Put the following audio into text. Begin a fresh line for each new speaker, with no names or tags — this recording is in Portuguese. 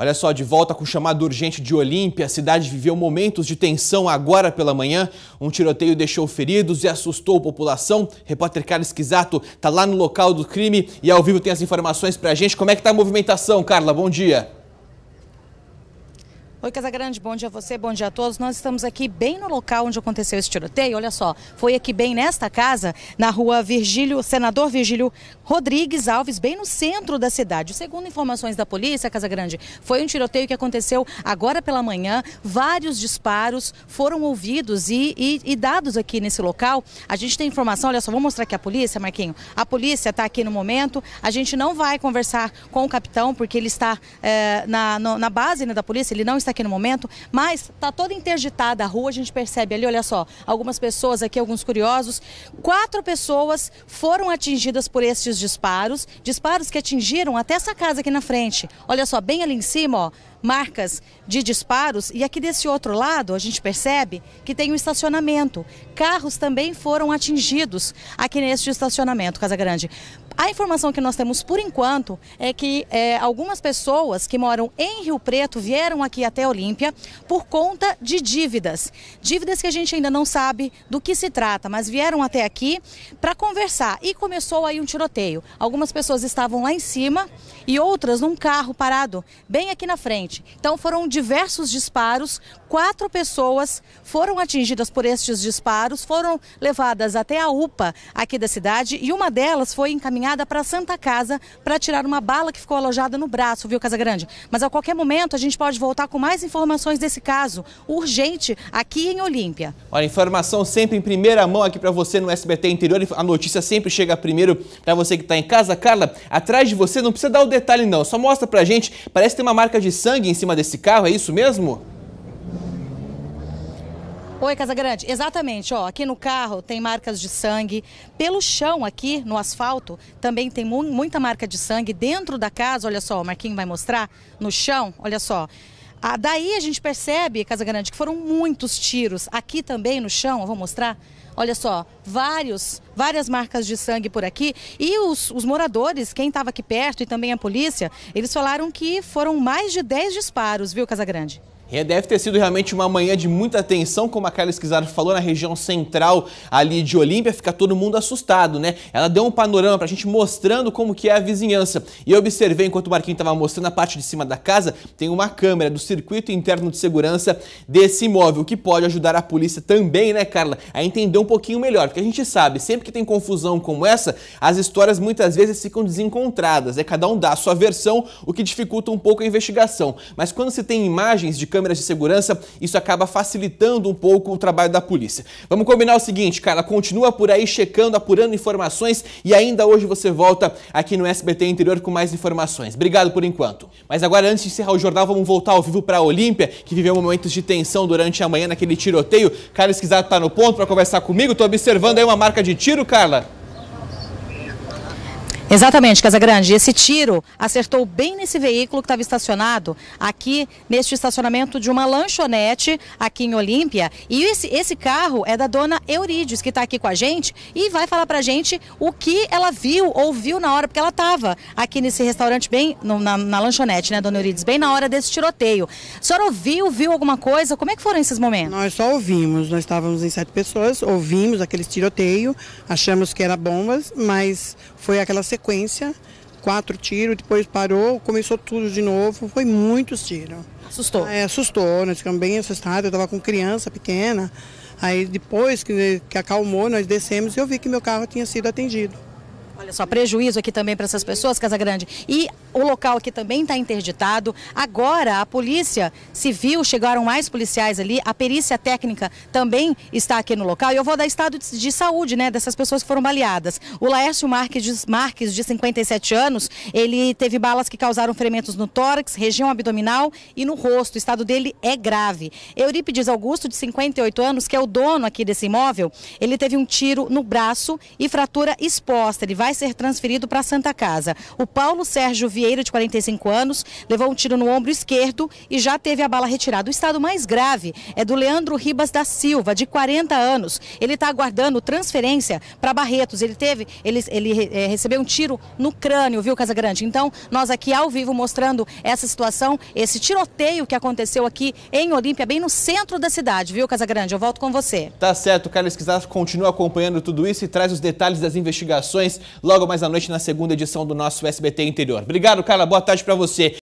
Olha só, de volta com o chamado urgente de Olímpia, a cidade viveu momentos de tensão agora pela manhã. Um tiroteio deixou feridos e assustou a população. Repórter Carlos Quisato está lá no local do crime e ao vivo tem as informações para a gente. Como é que está a movimentação, Carla? Bom dia.
Oi, Casagrande, bom dia a você, bom dia a todos. Nós estamos aqui bem no local onde aconteceu esse tiroteio. Olha só, foi aqui bem nesta casa, na rua Virgílio, Senador Virgílio Rodrigues Alves, bem no centro da cidade. Segundo informações da polícia, Casagrande, foi um tiroteio que aconteceu agora pela manhã. Vários disparos foram ouvidos e, e, e dados aqui nesse local. A gente tem informação, olha só, vou mostrar aqui a polícia, Marquinho. A polícia está aqui no momento. A gente não vai conversar com o capitão, porque ele está é, na, no, na base né, da polícia, ele não está está aqui no momento, mas está toda interditada a rua, a gente percebe ali, olha só, algumas pessoas aqui, alguns curiosos. Quatro pessoas foram atingidas por estes disparos, disparos que atingiram até essa casa aqui na frente. Olha só, bem ali em cima, ó, marcas de disparos. E aqui desse outro lado, a gente percebe que tem um estacionamento. Carros também foram atingidos aqui neste estacionamento, Casa Grande. A informação que nós temos por enquanto é que é, algumas pessoas que moram em Rio Preto vieram aqui até Olímpia por conta de dívidas. Dívidas que a gente ainda não sabe do que se trata, mas vieram até aqui para conversar. E começou aí um tiroteio. Algumas pessoas estavam lá em cima e outras num carro parado bem aqui na frente. Então foram diversos disparos, quatro pessoas foram atingidas por estes disparos, foram levadas até a UPA aqui da cidade e uma delas foi encaminhada para a Santa Casa para tirar uma bala que ficou alojada no braço, viu, Casa Grande? Mas a qualquer momento a gente pode voltar com mais informações desse caso urgente aqui em Olímpia.
Olha, informação sempre em primeira mão aqui para você no SBT Interior, a notícia sempre chega primeiro para você que está em casa. Carla, atrás de você não precisa dar o detalhe não, só mostra a gente, parece que tem uma marca de sangue sangue em cima desse carro, é isso mesmo?
Oi, Casa Grande, Exatamente, ó, aqui no carro tem marcas de sangue. Pelo chão aqui, no asfalto, também tem mu muita marca de sangue. Dentro da casa, olha só, o Marquinho vai mostrar, no chão, olha só. Ah, daí a gente percebe, Casa Grande, que foram muitos tiros. Aqui também no chão, eu vou mostrar. Olha só, vários, várias marcas de sangue por aqui. E os, os moradores, quem estava aqui perto e também a polícia, eles falaram que foram mais de 10 disparos, viu, Casa Grande?
E é, deve ter sido realmente uma manhã de muita tensão, como a Carla Esquizar falou, na região central ali de Olímpia, fica todo mundo assustado, né? Ela deu um panorama pra gente mostrando como que é a vizinhança. E eu observei, enquanto o Marquinhos estava mostrando a parte de cima da casa, tem uma câmera do circuito interno de segurança desse imóvel, que pode ajudar a polícia também, né, Carla, a entender um pouquinho melhor. Porque a gente sabe, sempre que tem confusão como essa, as histórias muitas vezes ficam desencontradas, é né? cada um dá a sua versão, o que dificulta um pouco a investigação. Mas quando se tem imagens de câmera, câmeras de segurança, isso acaba facilitando um pouco o trabalho da polícia. Vamos combinar o seguinte, cara, continua por aí checando, apurando informações e ainda hoje você volta aqui no SBT Interior com mais informações. Obrigado por enquanto. Mas agora, antes de encerrar o jornal, vamos voltar ao vivo para a Olímpia, que viveu momentos de tensão durante a manhã naquele tiroteio. Carlos Quisato está no ponto para conversar comigo. Estou observando aí uma marca de tiro, Carla.
Exatamente, Casagrande. Esse tiro acertou bem nesse veículo que estava estacionado aqui neste estacionamento de uma lanchonete aqui em Olímpia. E esse, esse carro é da dona Eurides, que está aqui com a gente e vai falar para a gente o que ela viu ou viu na hora, porque ela estava aqui nesse restaurante bem, no, na, na, lanchonete, né, dona Eurides, bem na hora desse tiroteio. A senhora ouviu, viu alguma coisa? Como é que foram esses momentos? Nós só ouvimos, nós estávamos em sete pessoas, ouvimos aquele tiroteio, achamos que era bombas, mas foi aquela sequência sequência, quatro tiros, depois parou, começou tudo de novo, foi muitos tiros. Assustou? É, assustou, nós ficamos bem assustados, eu estava com criança pequena, aí depois que, que acalmou, nós descemos e eu vi que meu carro tinha sido atendido. Olha só, prejuízo aqui também para essas pessoas, Casa Grande. E o local aqui também está interditado. Agora, a polícia civil, chegaram mais policiais ali, a perícia técnica também está aqui no local. E eu vou dar estado de saúde, né, dessas pessoas que foram baleadas. O Laércio Marques, Marques, de 57 anos, ele teve balas que causaram ferimentos no tórax, região abdominal e no rosto. O estado dele é grave. Eurípides Augusto, de 58 anos, que é o dono aqui desse imóvel, ele teve um tiro no braço e fratura exposta. Ele vai ser transferido para Santa Casa. O Paulo Sérgio Vieira, de 45 anos, levou um tiro no ombro esquerdo e já teve a bala retirada. O estado mais grave é do Leandro Ribas da Silva, de 40 anos. Ele está aguardando transferência para Barretos. Ele teve, ele, ele é, recebeu um tiro no crânio, viu, Casa Grande? Então, nós aqui ao vivo mostrando essa situação, esse tiroteio que aconteceu aqui em Olímpia, bem no centro da cidade, viu, Casa Grande? Eu volto com você.
Tá certo, Carlos Quisar continua acompanhando tudo isso e traz os detalhes das investigações logo mais à noite na segunda edição do nosso SBT Interior. Obrigado, Carla. Boa tarde para você.